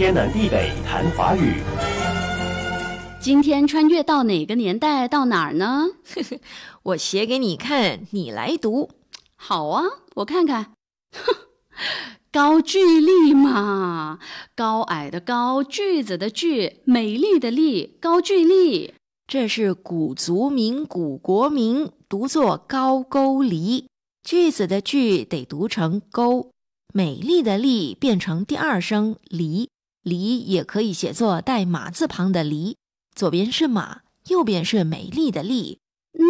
天南地北谈华语，今天穿越到哪个年代到哪儿呢？我写给你看，你来读。好啊，我看看。高句丽嘛，高矮的高，句子的句，美丽的丽，高句丽。这是古族名、古国名，读作高沟离。句子的句得读成沟，美丽的丽变成第二声离。离也可以写作带马字旁的“离”，左边是“马”，右边是“美丽的丽”。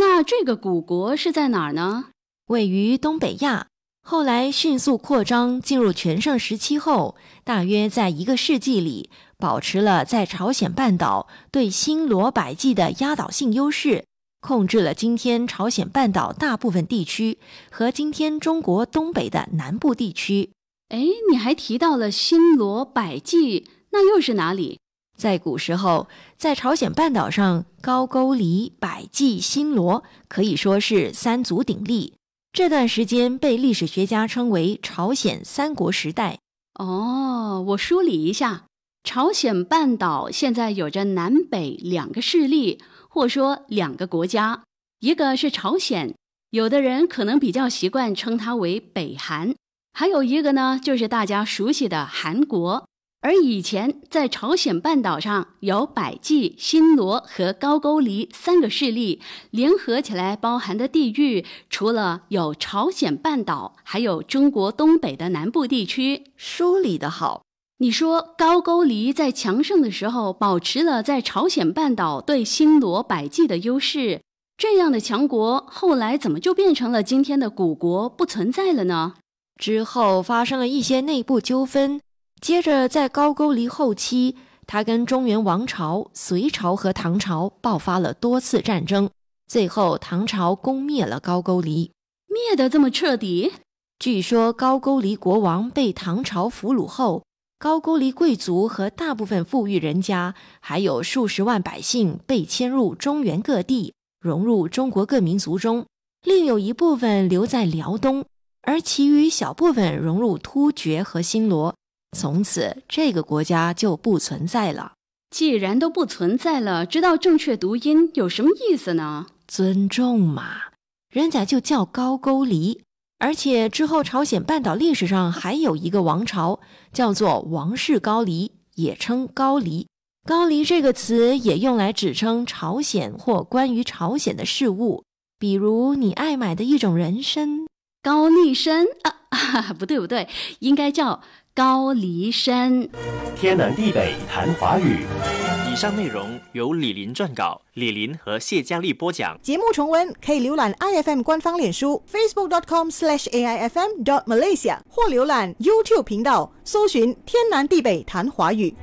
那这个古国是在哪儿呢？位于东北亚，后来迅速扩张，进入全盛时期后，大约在一个世纪里，保持了在朝鲜半岛对新罗百济的压倒性优势，控制了今天朝鲜半岛大部分地区和今天中国东北的南部地区。哎，你还提到了新罗、百济，那又是哪里？在古时候，在朝鲜半岛上，高句丽、百济、新罗可以说是三足鼎立，这段时间被历史学家称为朝鲜三国时代。哦，我梳理一下，朝鲜半岛现在有着南北两个势力，或说两个国家，一个是朝鲜，有的人可能比较习惯称它为北韩。还有一个呢，就是大家熟悉的韩国。而以前在朝鲜半岛上有百济、新罗和高句丽三个势力联合起来，包含的地域除了有朝鲜半岛，还有中国东北的南部地区。梳理的好，你说高句丽在强盛的时候保持了在朝鲜半岛对新罗、百济的优势，这样的强国后来怎么就变成了今天的古国不存在了呢？之后发生了一些内部纠纷，接着在高句丽后期，他跟中原王朝隋朝和唐朝爆发了多次战争，最后唐朝攻灭了高句丽，灭的这么彻底。据说高句丽国王被唐朝俘虏后，高句丽贵族和大部分富裕人家，还有数十万百姓被迁入中原各地，融入中国各民族中，另有一部分留在辽东。而其余小部分融入突厥和新罗，从此这个国家就不存在了。既然都不存在了，知道正确读音有什么意思呢？尊重嘛，人家就叫高句丽。而且之后朝鲜半岛历史上还有一个王朝，叫做王室高丽，也称高丽。高丽这个词也用来指称朝鲜或关于朝鲜的事物，比如你爱买的一种人参。高丽参啊，不对不对，应该叫高丽参。天南地北谈华语，以上内容由李林撰稿，李林和谢佳丽播讲。节目重温可以浏览 i f m 官方脸书 facebook dot com slash a i f m dot malaysia 或浏览 YouTube 频道，搜寻天南地北谈华语。